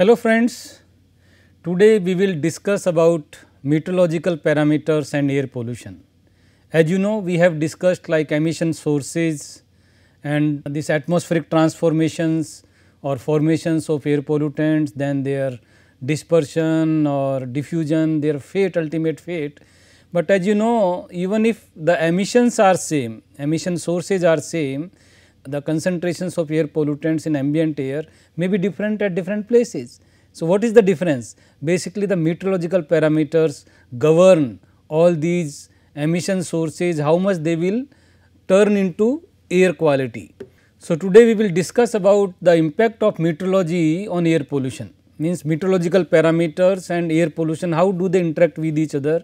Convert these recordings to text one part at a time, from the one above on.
Hello friends, today we will discuss about meteorological parameters and air pollution. As you know we have discussed like emission sources and these atmospheric transformations or formations of air pollutants then their dispersion or diffusion their fate ultimate fate. But as you know even if the emissions are same emission sources are same the concentrations of air pollutants in ambient air may be different at different places. So, what is the difference? Basically, the meteorological parameters govern all these emission sources, how much they will turn into air quality. So, today we will discuss about the impact of meteorology on air pollution means meteorological parameters and air pollution how do they interact with each other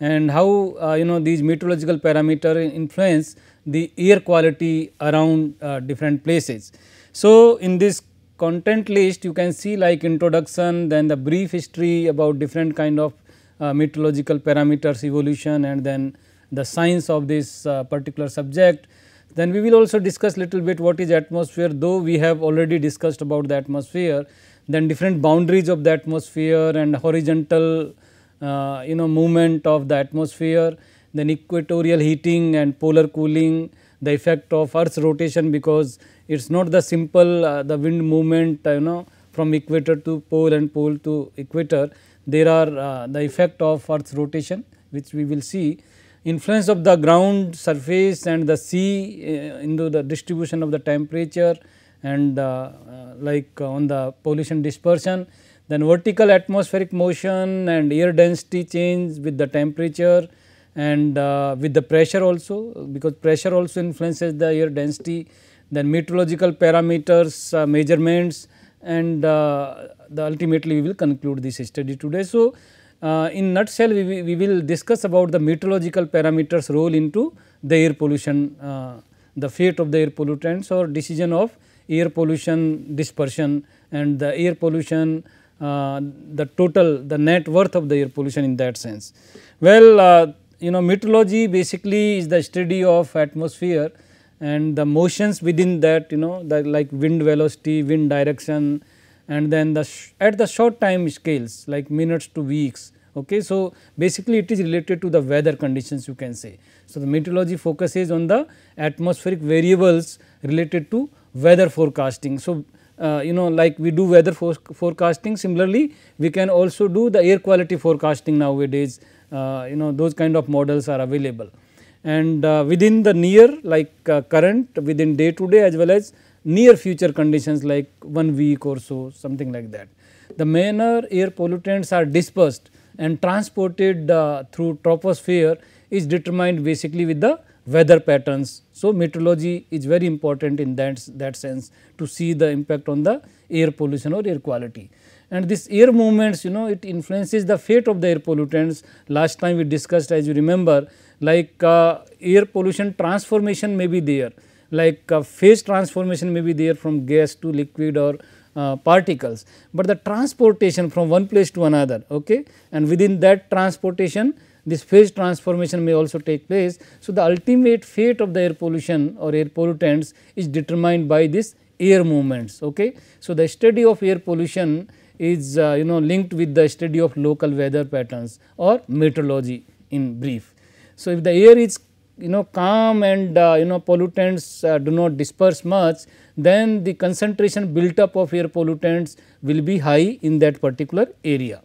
and how uh, you know these meteorological parameter influence the air quality around uh, different places. So, in this content list you can see like introduction then the brief history about different kind of uh, meteorological parameters evolution and then the science of this uh, particular subject. Then we will also discuss little bit what is atmosphere though we have already discussed about the atmosphere then different boundaries of the atmosphere and horizontal uh, you know movement of the atmosphere then equatorial heating and polar cooling, the effect of earth's rotation because it is not the simple uh, the wind movement you know from equator to pole and pole to equator. There are uh, the effect of earth's rotation which we will see influence of the ground surface and the sea uh, into the distribution of the temperature and uh, uh, like uh, on the pollution dispersion then vertical atmospheric motion and air density change with the temperature and uh, with the pressure also because pressure also influences the air density then meteorological parameters uh, measurements and uh, the ultimately we will conclude this study today. So, uh, in nutshell we, we will discuss about the meteorological parameters role into the air pollution uh, the fate of the air pollutants or decision of air pollution dispersion and the air pollution uh, the total the net worth of the air pollution in that sense. Well, you know meteorology basically is the study of atmosphere and the motions within that you know the like wind velocity, wind direction and then the at the short time scales like minutes to weeks. Okay. So, basically it is related to the weather conditions you can say. So, the meteorology focuses on the atmospheric variables related to weather forecasting. So, uh, you know like we do weather forecasting similarly we can also do the air quality forecasting nowadays uh, you know those kind of models are available. And uh, within the near like uh, current within day to day as well as near future conditions like one week or so something like that. The manner air pollutants are dispersed and transported uh, through troposphere is determined basically with the weather patterns. So, meteorology is very important in that, that sense to see the impact on the air pollution or air quality and this air movements you know it influences the fate of the air pollutants. Last time we discussed as you remember like uh, air pollution transformation may be there like uh, phase transformation may be there from gas to liquid or uh, particles, but the transportation from one place to another okay and within that transportation this phase transformation may also take place. So, the ultimate fate of the air pollution or air pollutants is determined by this air movements. Okay. So, the study of air pollution is uh, you know linked with the study of local weather patterns or meteorology in brief. So, if the air is you know calm and uh, you know pollutants uh, do not disperse much then the concentration built up of air pollutants will be high in that particular area.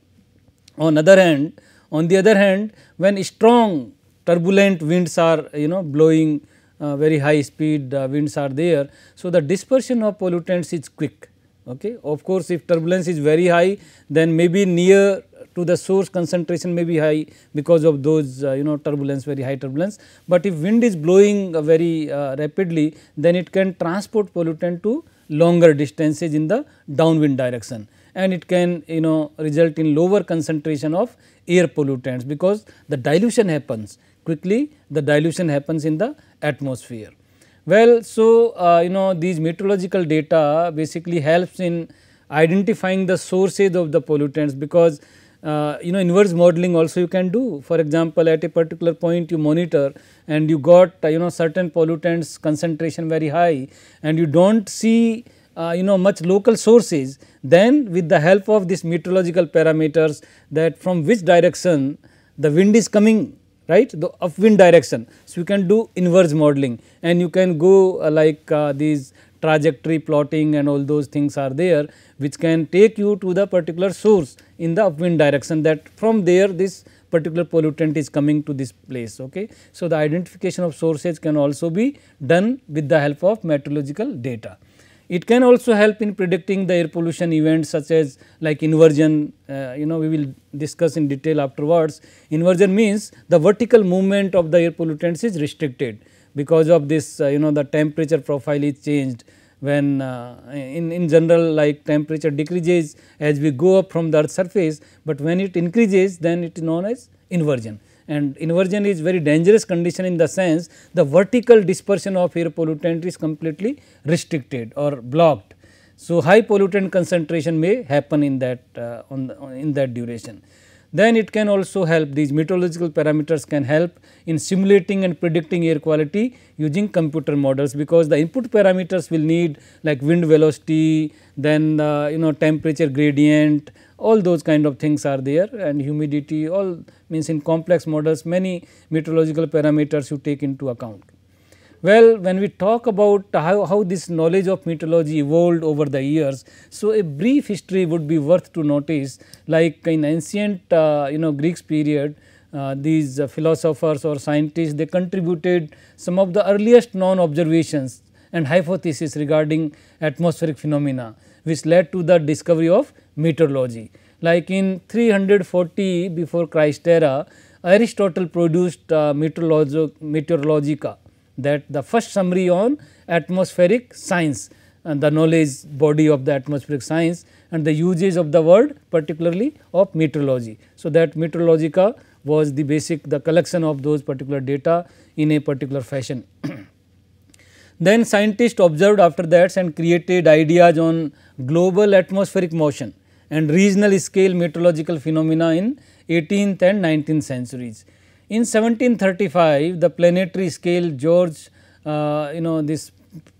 On other hand on the other hand when strong turbulent winds are you know blowing uh, very high speed uh, winds are there. So, the dispersion of pollutants is quick Okay. Of course, if turbulence is very high then maybe near to the source concentration may be high because of those uh, you know turbulence very high turbulence. But if wind is blowing uh, very uh, rapidly then it can transport pollutant to longer distances in the downwind direction and it can you know result in lower concentration of air pollutants because the dilution happens quickly the dilution happens in the atmosphere. Well, so uh, you know these meteorological data basically helps in identifying the sources of the pollutants because uh, you know inverse modeling also you can do. For example, at a particular point you monitor and you got uh, you know certain pollutants concentration very high and you do not see uh, you know much local sources then with the help of this meteorological parameters that from which direction the wind is coming right the upwind direction. So, you can do inverse modeling and you can go uh, like uh, these trajectory plotting and all those things are there which can take you to the particular source in the upwind direction that from there this particular pollutant is coming to this place. Okay. So, the identification of sources can also be done with the help of meteorological data. It can also help in predicting the air pollution events such as like inversion, uh, you know we will discuss in detail afterwards. Inversion means the vertical movement of the air pollutants is restricted because of this uh, you know the temperature profile is changed when uh, in, in general like temperature decreases as we go up from the earth surface, but when it increases then it is known as inversion and inversion is very dangerous condition in the sense the vertical dispersion of air pollutant is completely restricted or blocked. So, high pollutant concentration may happen in that uh, on, the, in that duration. Then it can also help these meteorological parameters can help in simulating and predicting air quality using computer models because the input parameters will need like wind velocity, then uh, you know temperature gradient, all those kind of things are there and humidity all means in complex models many meteorological parameters you take into account. Well, when we talk about how, how this knowledge of meteorology evolved over the years, so a brief history would be worth to notice like in ancient uh, you know Greeks period uh, these uh, philosophers or scientists they contributed some of the earliest known observations and hypotheses regarding atmospheric phenomena which led to the discovery of meteorology. Like in 340 before Christ era, Aristotle produced uh, Meteorologica that the first summary on atmospheric science and the knowledge body of the atmospheric science and the usage of the word particularly of meteorology. So, that Meteorologica was the basic the collection of those particular data in a particular fashion. then scientists observed after that and created ideas on global atmospheric motion and regional scale meteorological phenomena in 18th and 19th centuries. In 1735, the planetary scale George, uh, you know this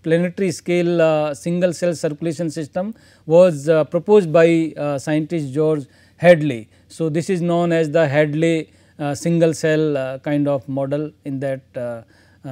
planetary scale uh, single cell circulation system was uh, proposed by uh, scientist George Hadley. So, this is known as the Hadley uh, single cell uh, kind of model in that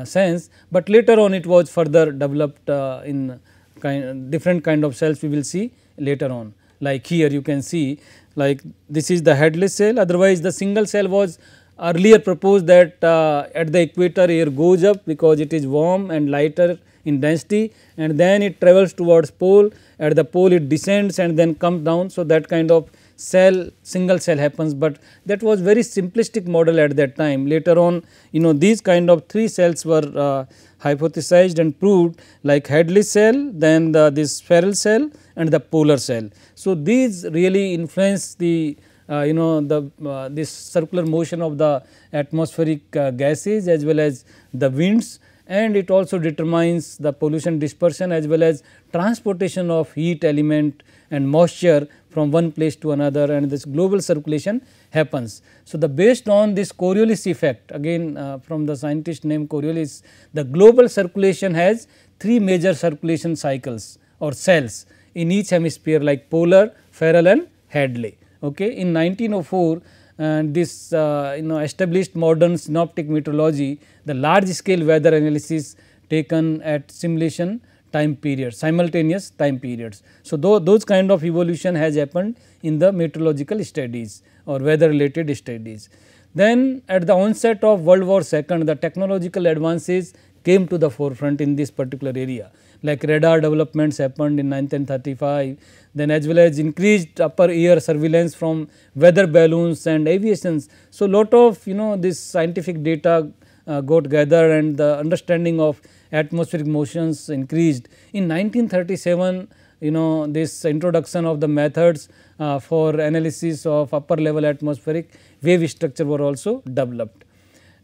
sense, but later on it was further developed in kind different kind of cells we will see later on like here you can see like this is the headless cell otherwise the single cell was earlier proposed that uh, at the equator air goes up because it is warm and lighter in density and then it travels towards pole at the pole it descends and then comes down. So, that kind of cell single cell happens, but that was very simplistic model at that time. Later on you know these kind of three cells were uh, hypothesized and proved like headless cell then the, this feral cell and the polar cell. So, these really influence the uh, you know the uh, this circular motion of the atmospheric uh, gases as well as the winds and it also determines the pollution dispersion as well as transportation of heat element and moisture from one place to another and this global circulation happens. So, the based on this Coriolis effect again uh, from the scientist named Coriolis the global circulation has three major circulation cycles or cells in each hemisphere like Polar, Farrell and Hadley. Okay. In 1904, uh, this uh, you know established modern synoptic meteorology, the large scale weather analysis taken at simulation time periods, simultaneous time periods. So, those kind of evolution has happened in the meteorological studies or weather related studies. Then at the onset of World War II, the technological advances came to the forefront in this particular area like radar developments happened in 1935, then as well as increased upper air surveillance from weather balloons and aviations. So, lot of you know this scientific data uh, got gathered and the understanding of atmospheric motions increased. In 1937, you know this introduction of the methods uh, for analysis of upper level atmospheric wave structure were also developed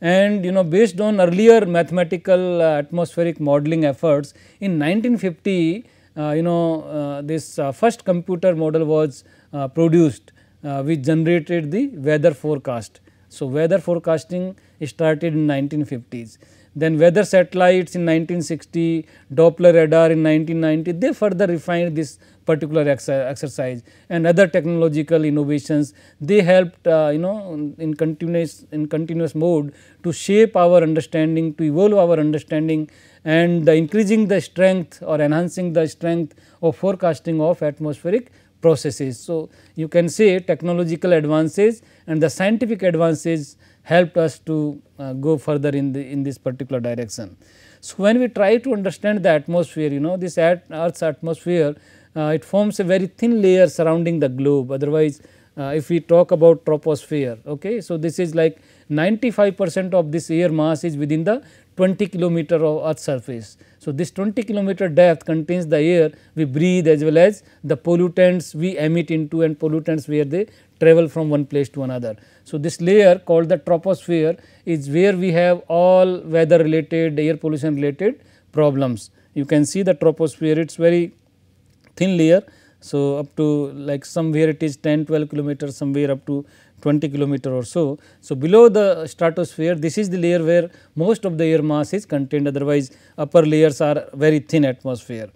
and you know based on earlier mathematical uh, atmospheric modeling efforts in 1950 uh, you know uh, this uh, first computer model was uh, produced uh, which generated the weather forecast. So, weather forecasting started in 1950s then weather satellites in 1960, Doppler radar in 1990, they further refined this particular ex exercise and other technological innovations. They helped uh, you know in continuous in continuous mode to shape our understanding, to evolve our understanding and the increasing the strength or enhancing the strength of forecasting of atmospheric processes. So, you can say technological advances and the scientific advances helped us to uh, go further in the in this particular direction. So, when we try to understand the atmosphere you know this at earth's atmosphere uh, it forms a very thin layer surrounding the globe otherwise uh, if we talk about troposphere. Okay. So, this is like 95 percent of this air mass is within the 20 kilometer of earth surface. So, this 20 kilometer depth contains the air we breathe as well as the pollutants we emit into and pollutants where they travel from one place to another. So, this layer called the troposphere is where we have all weather related, air pollution related problems. You can see the troposphere, it is very thin layer. So, up to like somewhere it is 10, 12 kilometer, somewhere up to 20 kilometer or so. So, below the stratosphere this is the layer where most of the air mass is contained otherwise upper layers are very thin atmosphere.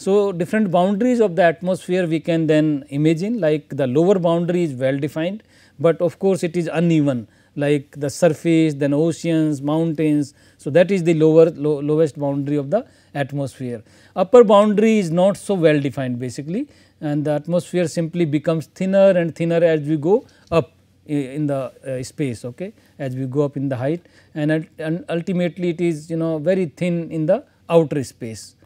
So, different boundaries of the atmosphere we can then imagine like the lower boundary is well defined, but of course, it is uneven like the surface, then oceans, mountains. So, that is the lower lowest boundary of the atmosphere. Upper boundary is not so well defined basically and the atmosphere simply becomes thinner and thinner as we go up in the uh, space okay as we go up in the height and, and ultimately it is you know very thin in the outer space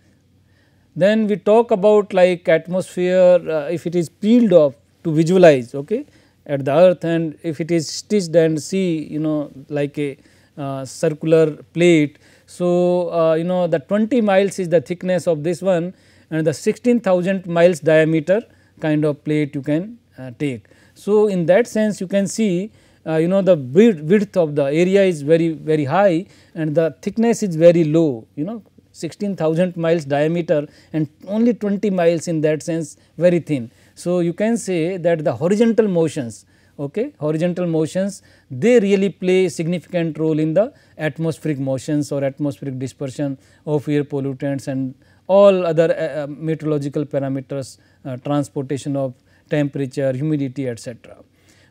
then we talk about like atmosphere uh, if it is peeled off to visualize okay at the earth and if it is stitched and see you know like a uh, circular plate. So, uh, you know the 20 miles is the thickness of this one and the 16,000 miles diameter kind of plate you can uh, take. So, in that sense you can see uh, you know the width, width of the area is very very high and the thickness is very low you know 16,000 miles diameter and only 20 miles in that sense very thin. So, you can say that the horizontal motions okay horizontal motions they really play significant role in the atmospheric motions or atmospheric dispersion of air pollutants and all other uh, uh meteorological parameters uh, transportation of temperature humidity etc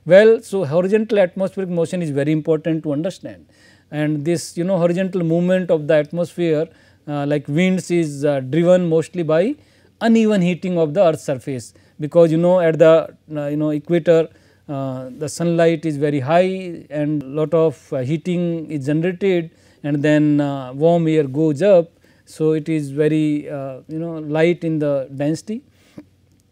well so horizontal atmospheric motion is very important to understand and this you know horizontal movement of the atmosphere uh, like winds is uh, driven mostly by uneven heating of the earth's surface because you know at the uh, you know equator uh, the sunlight is very high and lot of uh, heating is generated and then uh, warm air goes up. So, it is very you know light in the density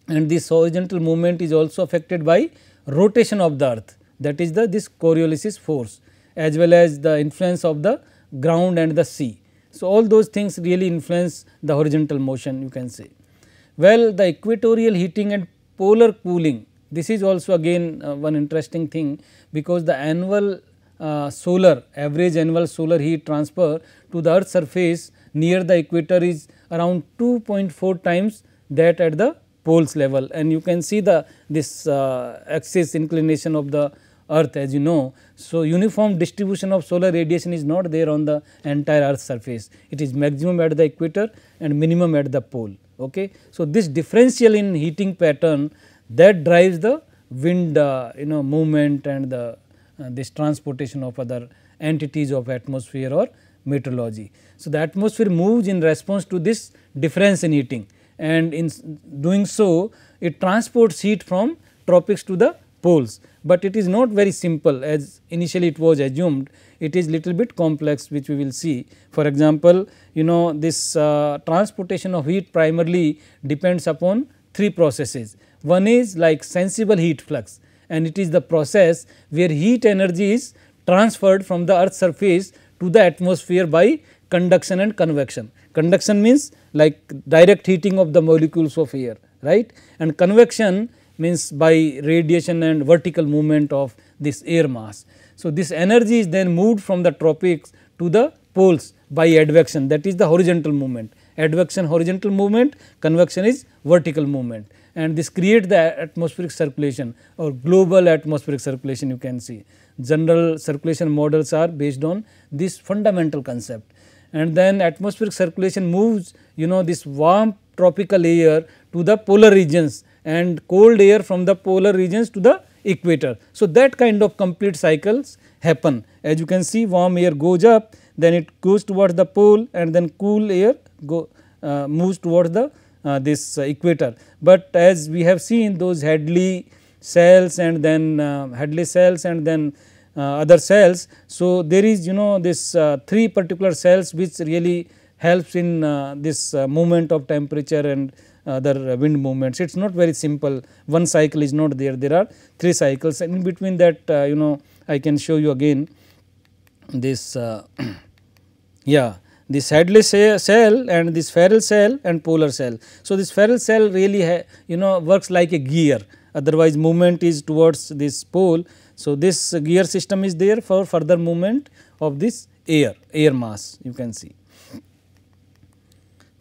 and this horizontal movement is also affected by rotation of the earth that is the this Coriolis force as well as the influence of the ground and the sea. So, all those things really influence the horizontal motion you can say. Well, the equatorial heating and polar cooling this is also again uh, one interesting thing because the annual uh, solar average annual solar heat transfer to the earth surface near the equator is around 2.4 times that at the poles level and you can see the this uh, axis inclination of the earth as you know. So, uniform distribution of solar radiation is not there on the entire earth surface. It is maximum at the equator and minimum at the pole. Okay. So, this differential in heating pattern that drives the wind uh, you know movement and the uh, this transportation of other entities of atmosphere or meteorology. So, the atmosphere moves in response to this difference in heating and in doing so it transports heat from tropics to the poles, but it is not very simple as initially it was assumed it is little bit complex which we will see. For example, you know this uh, transportation of heat primarily depends upon three processes. One is like sensible heat flux and it is the process where heat energy is transferred from the earth surface to the atmosphere by conduction and convection. Conduction means like direct heating of the molecules of air right and convection means by radiation and vertical movement of this air mass. So, this energy is then moved from the tropics to the poles by advection that is the horizontal movement. Advection horizontal movement, convection is vertical movement and this creates the atmospheric circulation or global atmospheric circulation you can see. General circulation models are based on this fundamental concept and then atmospheric circulation moves you know this warm tropical air to the polar regions and cold air from the polar regions to the equator. So, that kind of complete cycles happen as you can see warm air goes up then it goes towards the pole and then cool air go uh, moves towards the uh, this uh, equator. But as we have seen those Hadley cells and then uh, Hadley cells and then uh, other cells. So, there is you know this uh, three particular cells which really helps in this movement of temperature and other wind movements. It is not very simple one cycle is not there there are 3 cycles and in between that uh, you know I can show you again this uh, yeah this headless cell and this feral cell and polar cell. So, this feral cell really you know works like a gear otherwise movement is towards this pole. So, this gear system is there for further movement of this air, air mass you can see.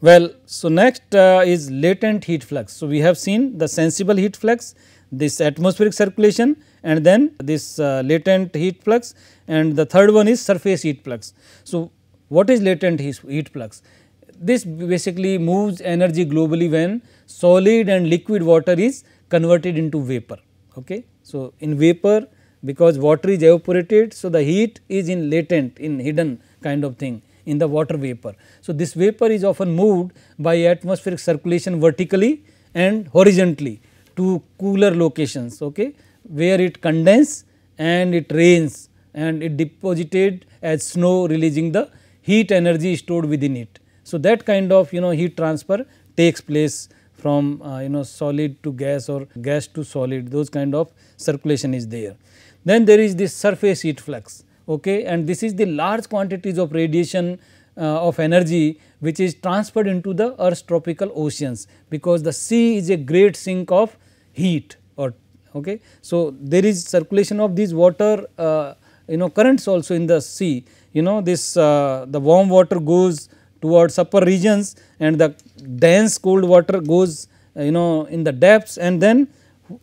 Well, so next uh, is latent heat flux. So, we have seen the sensible heat flux, this atmospheric circulation and then this uh, latent heat flux and the third one is surface heat flux. So, what is latent heat flux? This basically moves energy globally when solid and liquid water is converted into vapor. Okay. So, in vapor because water is evaporated, so the heat is in latent in hidden kind of thing in the water vapor. So, this vapor is often moved by atmospheric circulation vertically and horizontally to cooler locations okay, where it condenses and it rains and it deposited as snow releasing the heat energy stored within it. So, that kind of you know heat transfer takes place from uh, you know solid to gas or gas to solid those kind of circulation is there. Then there is this surface heat flux okay and this is the large quantities of radiation uh, of energy which is transferred into the earth's tropical oceans because the sea is a great sink of heat or okay so there is circulation of these water uh, you know currents also in the sea you know this uh, the warm water goes towards upper regions and the dense cold water goes uh, you know in the depths and then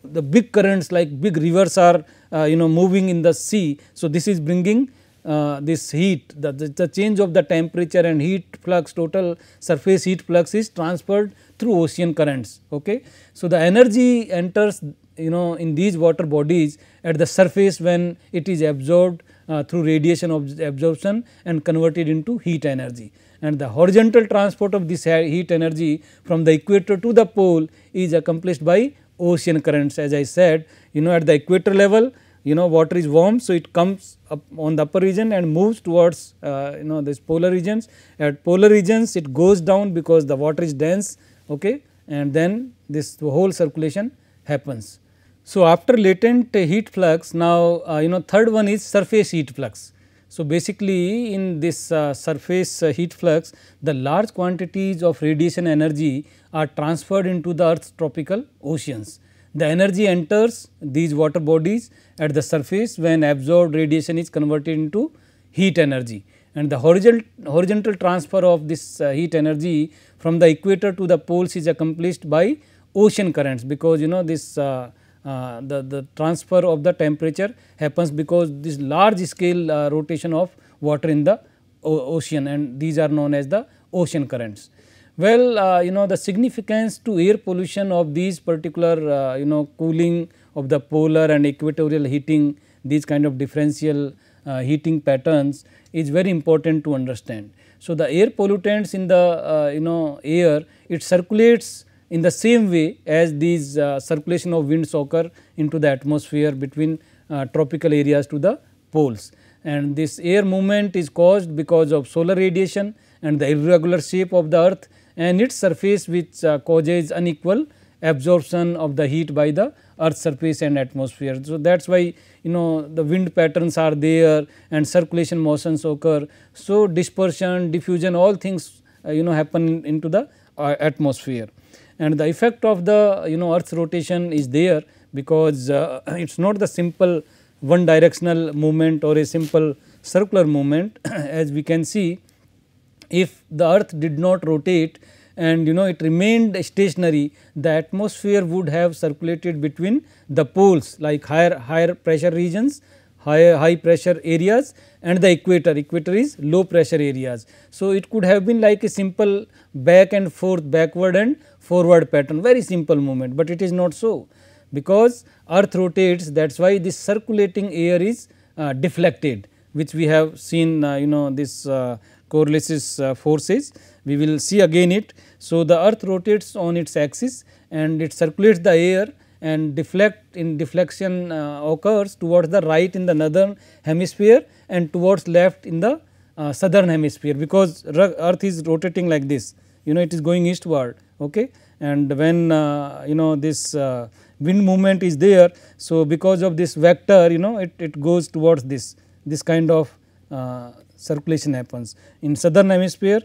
the big currents like big rivers are uh, you know moving in the sea. So, this is bringing uh, this heat the, the, change of the temperature and heat flux total surface heat flux is transferred through ocean currents. Okay. So, the energy enters you know in these water bodies at the surface when it is absorbed uh, through radiation of absorption and converted into heat energy and the horizontal transport of this heat energy from the equator to the pole is accomplished by ocean currents as I said you know at the equator level you know water is warm. So, it comes up on the upper region and moves towards uh, you know this polar regions at polar regions it goes down because the water is dense okay and then this whole circulation happens. So, after latent heat flux now uh, you know third one is surface heat flux. So, basically in this uh, surface uh, heat flux the large quantities of radiation energy are transferred into the earth's tropical oceans. The energy enters these water bodies at the surface when absorbed radiation is converted into heat energy and the horizontal transfer of this uh, heat energy from the equator to the poles is accomplished by ocean currents because you know this uh, uh, the, the transfer of the temperature happens because this large scale uh, rotation of water in the ocean and these are known as the ocean currents. Well, uh, you know the significance to air pollution of these particular uh, you know cooling of the polar and equatorial heating these kind of differential uh, heating patterns is very important to understand. So, the air pollutants in the you know air it circulates in the same way as these uh, circulation of winds occur into the atmosphere between uh, tropical areas to the poles. And this air movement is caused because of solar radiation and the irregular shape of the earth and its surface which uh, causes unequal absorption of the heat by the earth surface and atmosphere. So, that is why you know the wind patterns are there and circulation motions occur. So, dispersion, diffusion all things uh, you know happen into the uh, atmosphere and the effect of the you know earth's rotation is there because uh, it is not the simple one directional movement or a simple circular movement as we can see if the earth did not rotate and you know it remained stationary the atmosphere would have circulated between the poles like higher higher pressure regions high, high pressure areas and the equator, equator is low pressure areas. So, it could have been like a simple back and forth backward and forward pattern very simple movement, but it is not so because earth rotates that is why this circulating air is uh, deflected which we have seen uh, you know this uh, uh, forces we will see again it. So, the earth rotates on its axis and it circulates the air and deflect in deflection uh, occurs towards the right in the northern hemisphere and towards left in the uh, southern hemisphere because earth is rotating like this you know it is going eastward okay and when uh, you know this uh, wind movement is there. So, because of this vector you know it, it goes towards this this kind of uh, circulation happens in southern hemisphere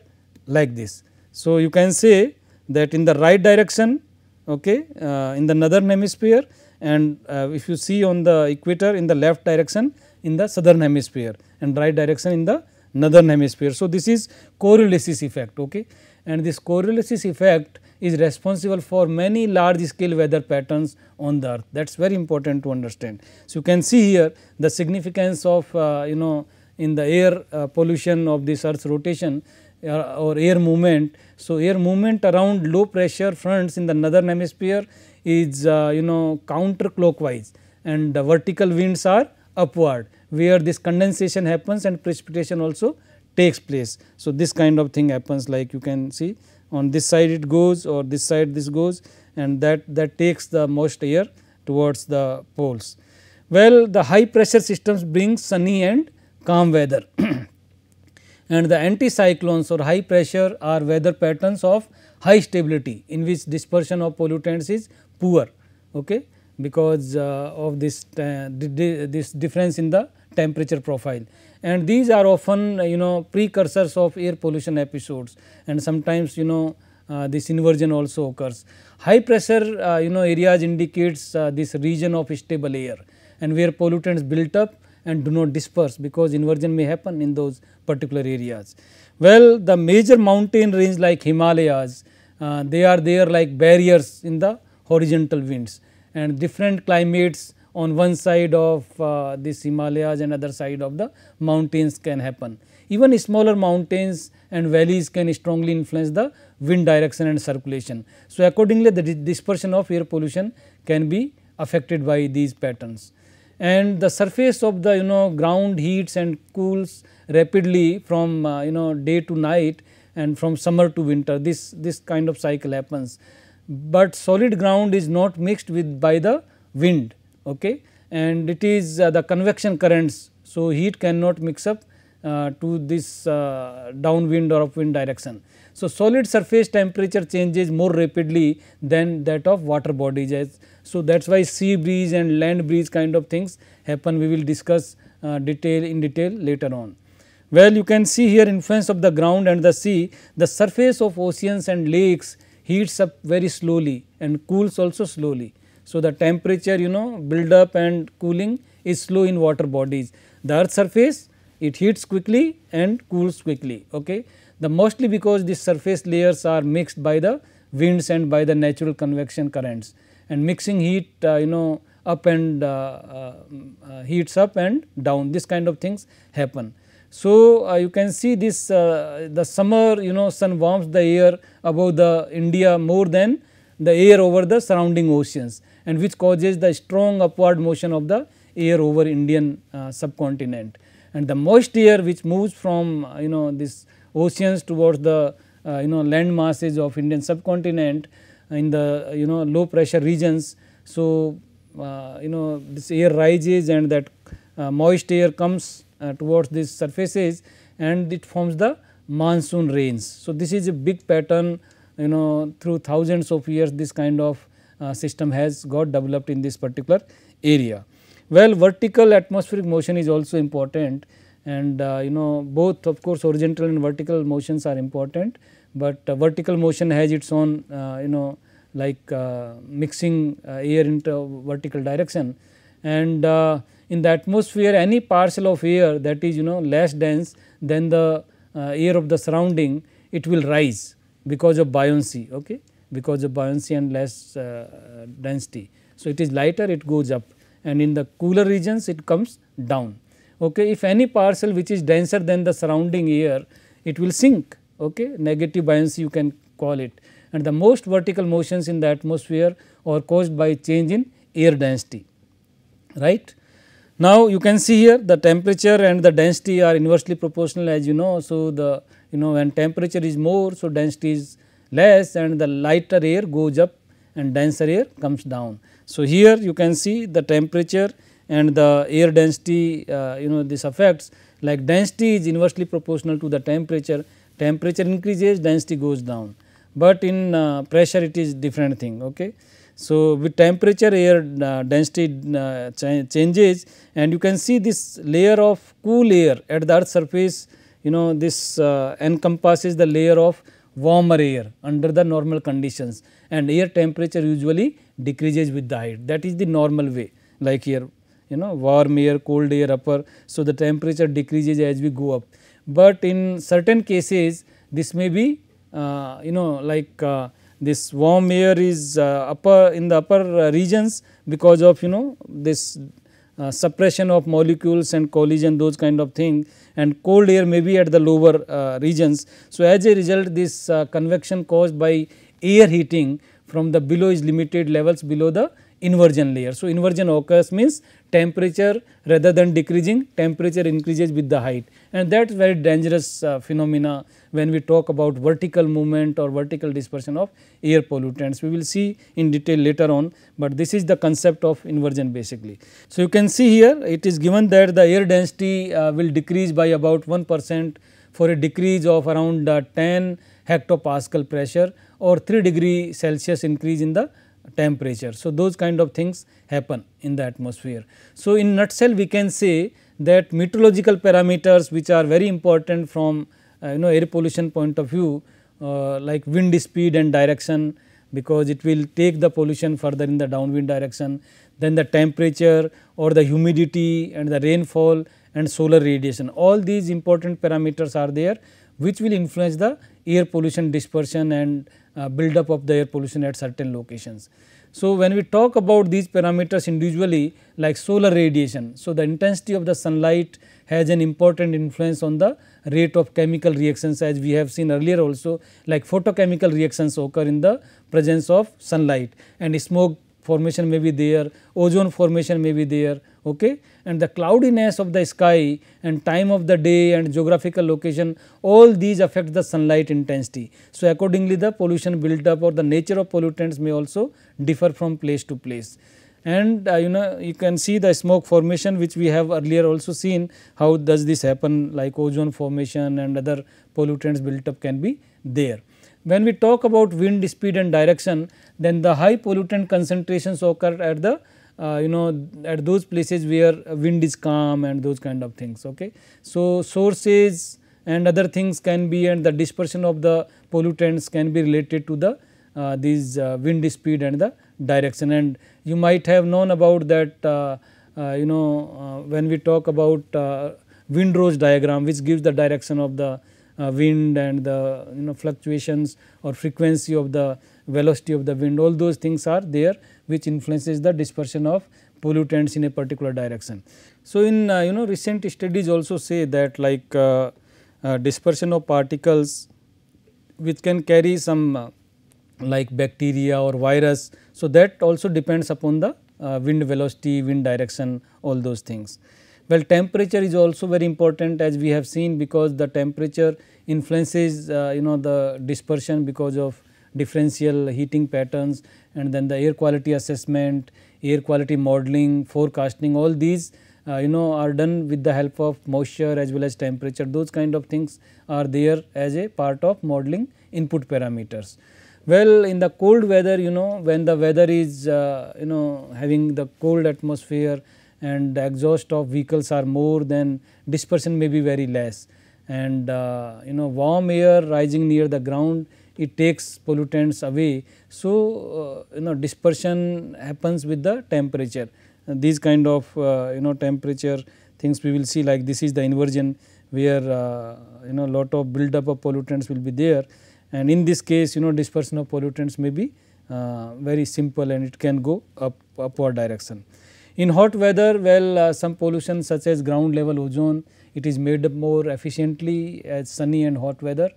like this. So, you can say that in the right direction okay uh, in the northern hemisphere and uh, if you see on the equator in the left direction in the southern hemisphere and right direction in the northern hemisphere. So, this is coriolis effect okay and this coriolis effect is responsible for many large scale weather patterns on the earth that is very important to understand. So, you can see here the significance of uh, you know in the air uh, pollution of this earth's rotation uh, or air movement. So, air movement around low pressure fronts in the northern hemisphere is uh, you know counterclockwise and the vertical winds are upward where this condensation happens and precipitation also takes place. So, this kind of thing happens like you can see on this side it goes or this side this goes and that, that takes the most air towards the poles. Well, the high pressure systems bring sunny and calm weather and the anticyclones or high pressure are weather patterns of high stability in which dispersion of pollutants is poor okay, because uh, of this, uh, this difference in the temperature profile and these are often uh, you know precursors of air pollution episodes and sometimes you know uh, this inversion also occurs. High pressure uh, you know areas indicates uh, this region of stable air and where pollutants built up and do not disperse because inversion may happen in those particular areas. Well, the major mountain range like Himalayas, uh, they are there like barriers in the horizontal winds and different climates on one side of uh, this Himalayas and other side of the mountains can happen. Even smaller mountains and valleys can strongly influence the wind direction and circulation. So, accordingly the dispersion of air pollution can be affected by these patterns. And the surface of the you know ground heats and cools rapidly from uh, you know day to night and from summer to winter this, this kind of cycle happens. But solid ground is not mixed with by the wind okay, and it is uh, the convection currents. So, heat cannot mix up uh, to this uh, downwind or upwind direction. So, solid surface temperature changes more rapidly than that of water bodies as. So, that is why sea breeze and land breeze kind of things happen we will discuss uh, detail in detail later on. Well, you can see here influence of the ground and the sea, the surface of oceans and lakes heats up very slowly and cools also slowly. So, the temperature you know build up and cooling is slow in water bodies. The earth surface it heats quickly and cools quickly. Okay. The mostly because the surface layers are mixed by the winds and by the natural convection currents and mixing heat uh, you know up and uh, uh, uh heats up and down this kind of things happen. So, uh, you can see this uh, the summer you know sun warms the air above the India more than the air over the surrounding oceans and which causes the strong upward motion of the air over Indian uh, subcontinent. And the moist air which moves from uh, you know this oceans towards the uh, you know land masses of Indian subcontinent uh, in the uh, you know low pressure regions. So, uh, you know this air rises and that moist air comes towards these surfaces and it forms the monsoon rains. So, this is a big pattern you know through thousands of years this kind of uh, system has got developed in this particular area. Well, vertical atmospheric motion is also important and uh, you know both of course horizontal and vertical motions are important, but uh, vertical motion has its own uh, you know like uh, mixing uh, air into vertical direction and in the atmosphere any parcel of air that is you know less dense than the air of the surrounding it will rise because of buoyancy. Okay because of buoyancy and less uh, uh, density. So, it is lighter it goes up and in the cooler regions it comes down. Okay. If any parcel which is denser than the surrounding air it will sink okay, negative buoyancy you can call it and the most vertical motions in the atmosphere are caused by change in air density right. Now, you can see here the temperature and the density are inversely proportional as you know. So, the you know when temperature is more so density is less and the lighter air goes up and denser air comes down. So, here you can see the temperature and the air density uh, you know this affects like density is inversely proportional to the temperature, temperature increases density goes down, but in uh, pressure it is different thing. Okay. So, with temperature air uh, density uh, ch changes and you can see this layer of cool air at the earth surface you know this uh, encompasses the layer of warmer air under the normal conditions and air temperature usually decreases with the height that is the normal way like here you know warm air cold air upper. So, the temperature decreases as we go up, but in certain cases this may be uh, you know like uh, this warm air is uh, upper in the upper uh, regions because of you know this uh, suppression of molecules and collision those kind of thing and cold air may be at the lower uh, regions. So, as a result this uh, convection caused by air heating from the below is limited levels below the inversion layer. So, inversion occurs means temperature rather than decreasing temperature increases with the height and that is very dangerous uh, phenomena when we talk about vertical movement or vertical dispersion of air pollutants. We will see in detail later on, but this is the concept of inversion basically. So, you can see here it is given that the air density uh, will decrease by about 1 percent for a decrease of around uh, 10 hectopascal pressure or 3 degree Celsius increase in the temperature. So, those kind of things happen in the atmosphere. So, in nutshell we can say that meteorological parameters which are very important from uh, you know air pollution point of view uh, like wind speed and direction because it will take the pollution further in the downwind direction then the temperature or the humidity and the rainfall and solar radiation all these important parameters are there which will influence the air pollution dispersion and uh, build up of the air pollution at certain locations. So, when we talk about these parameters individually like solar radiation, so the intensity of the sunlight has an important influence on the rate of chemical reactions as we have seen earlier also like photochemical reactions occur in the presence of sunlight and smoke formation may be there, ozone formation may be there okay. and the cloudiness of the sky and time of the day and geographical location all these affect the sunlight intensity. So, accordingly the pollution built up or the nature of pollutants may also differ from place to place. And uh, you know you can see the smoke formation which we have earlier also seen how does this happen like ozone formation and other pollutants built up can be there. When we talk about wind speed and direction then the high pollutant concentrations occur at the uh, you know at those places where wind is calm and those kind of things okay so sources and other things can be and the dispersion of the pollutants can be related to the uh, these uh, wind speed and the direction and you might have known about that uh, uh you know uh, when we talk about uh, wind rose diagram which gives the direction of the wind and the you know fluctuations or frequency of the velocity of the wind all those things are there which influences the dispersion of pollutants in a particular direction. So, in uh, you know recent studies also say that like uh, uh, dispersion of particles which can carry some uh, like bacteria or virus. So, that also depends upon the uh, wind velocity, wind direction all those things. Well, temperature is also very important as we have seen because the temperature influences uh, you know the dispersion because of differential heating patterns and then the air quality assessment, air quality modeling, forecasting all these uh, you know are done with the help of moisture as well as temperature those kind of things are there as a part of modeling input parameters. Well in the cold weather you know when the weather is uh, you know having the cold atmosphere and the exhaust of vehicles are more then dispersion may be very less and uh, you know warm air rising near the ground it takes pollutants away. So, uh, you know dispersion happens with the temperature and these kind of uh, you know temperature things we will see like this is the inversion where uh, you know lot of build up of pollutants will be there and in this case you know dispersion of pollutants may be uh, very simple and it can go up upward direction. In hot weather well uh, some pollution such as ground level ozone it is made up more efficiently as sunny and hot weather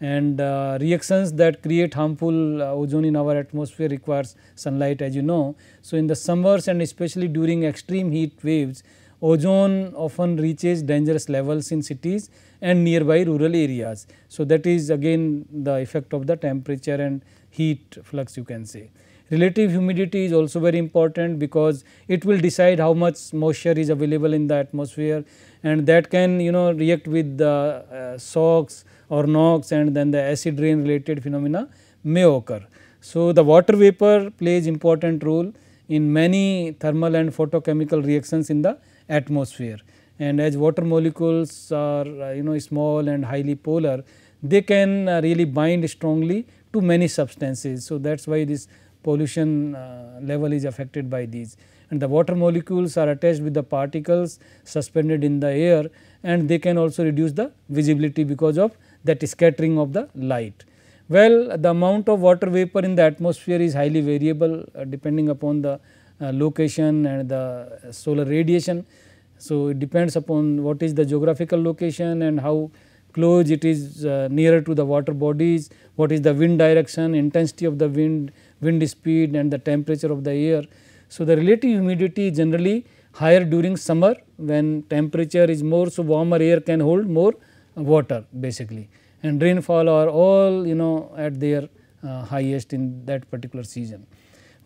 and uh, reactions that create harmful uh, ozone in our atmosphere requires sunlight as you know. So, in the summers and especially during extreme heat waves, ozone often reaches dangerous levels in cities and nearby rural areas. So, that is again the effect of the temperature and heat flux you can say. Relative humidity is also very important because it will decide how much moisture is available in the atmosphere and that can you know react with the uh, SOx or NOx and then the acid rain related phenomena may occur. So, the water vapor plays important role in many thermal and photochemical reactions in the atmosphere and as water molecules are uh, you know small and highly polar they can uh, really bind strongly to many substances. So, that is why this pollution uh, level is affected by these and the water molecules are attached with the particles suspended in the air and they can also reduce the visibility because of that scattering of the light. Well, the amount of water vapor in the atmosphere is highly variable uh, depending upon the uh, location and the solar radiation. So, it depends upon what is the geographical location and how close it is nearer to the water bodies, what is the wind direction, intensity of the wind, wind speed and the temperature of the air. So, the relative humidity is generally higher during summer when temperature is more. So, warmer air can hold more water basically and rainfall are all you know at their uh, highest in that particular season.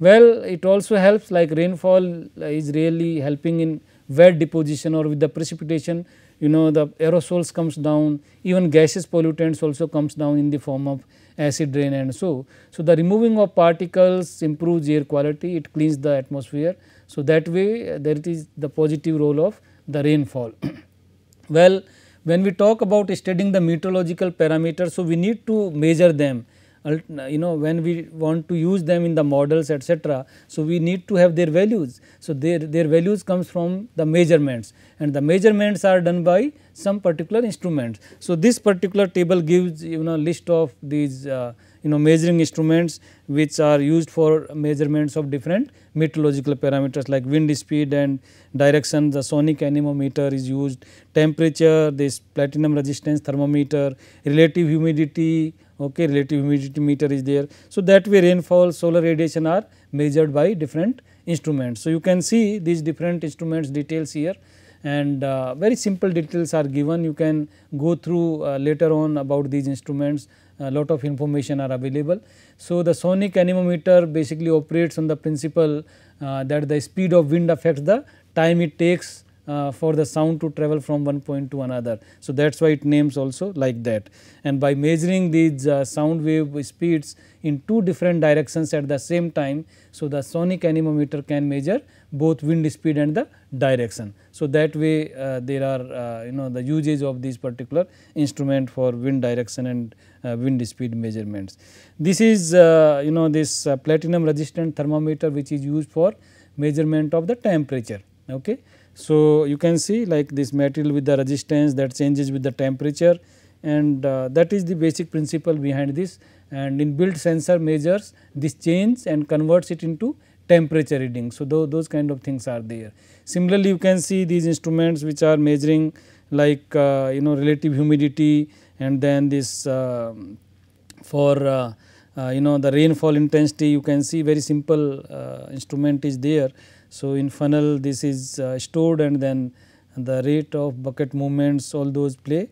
Well, it also helps like rainfall is really helping in wet deposition or with the precipitation you know the aerosols comes down even gaseous pollutants also comes down in the form of acid rain and so. So, the removing of particles improves air quality, it cleans the atmosphere. So, that way there is the positive role of the rainfall. well, when we talk about studying the meteorological parameters, so we need to measure them you know when we want to use them in the models etc. So, we need to have their values. So, their, their values comes from the measurements and the measurements are done by some particular instruments. So, this particular table gives you know list of these uh, you know measuring instruments which are used for measurements of different meteorological parameters like wind speed and direction the sonic anemometer is used temperature this platinum resistance thermometer relative humidity okay, relative humidity meter is there. So, that way rainfall, solar radiation are measured by different instruments. So, you can see these different instruments details here and uh, very simple details are given. You can go through uh, later on about these instruments, a lot of information are available. So, the sonic anemometer basically operates on the principle uh, that the speed of wind affects the time it takes uh, for the sound to travel from one point to another. So, that is why it names also like that and by measuring these uh, sound wave speeds in two different directions at the same time. So, the sonic anemometer can measure both wind speed and the direction. So, that way uh, there are uh, you know the usage of this particular instrument for wind direction and uh, wind speed measurements. This is uh, you know this platinum resistant thermometer which is used for measurement of the temperature. Okay. So, you can see like this material with the resistance that changes with the temperature and uh, that is the basic principle behind this and inbuilt sensor measures this change and converts it into temperature reading. So, th those kind of things are there. Similarly, you can see these instruments which are measuring like uh, you know relative humidity and then this um, uh, for uh, you know the rainfall intensity you can see very simple uh, instrument is there so, in funnel this is uh, stored and then the rate of bucket movements all those play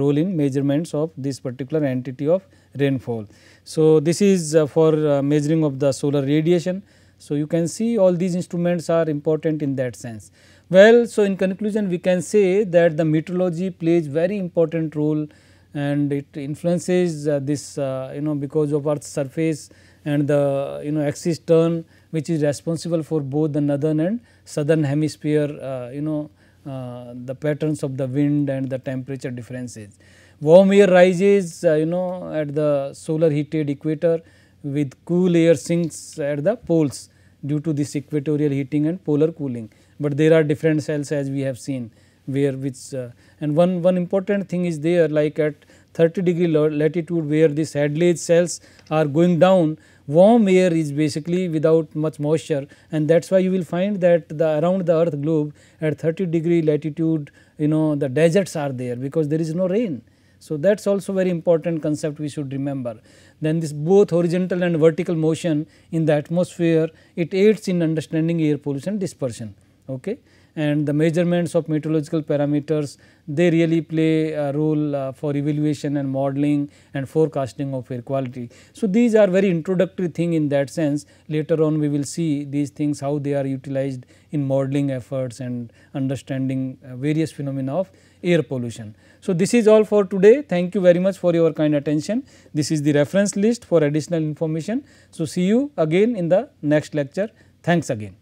role in measurements of this particular entity of rainfall. So, this is uh, for uh, measuring of the solar radiation. So, you can see all these instruments are important in that sense. Well, so in conclusion we can say that the meteorology plays very important role and it influences this you know because of earth's surface and the you know axis turn which is responsible for both the northern and southern hemisphere uh, you know uh, the patterns of the wind and the temperature differences. Warm air rises uh, you know at the solar heated equator with cool air sinks at the poles due to this equatorial heating and polar cooling, but there are different cells as we have seen where which uh, and one, one important thing is there like at 30 degree latitude where these Hadley's cells are going down warm air is basically without much moisture and that is why you will find that the around the earth globe at 30 degree latitude you know the deserts are there because there is no rain. So, that is also very important concept we should remember. Then this both horizontal and vertical motion in the atmosphere it aids in understanding air pollution dispersion. Okay and the measurements of meteorological parameters they really play a role uh, for evaluation and modeling and forecasting of air quality. So, these are very introductory thing in that sense later on we will see these things how they are utilized in modeling efforts and understanding uh, various phenomena of air pollution. So, this is all for today thank you very much for your kind attention this is the reference list for additional information. So, see you again in the next lecture thanks again.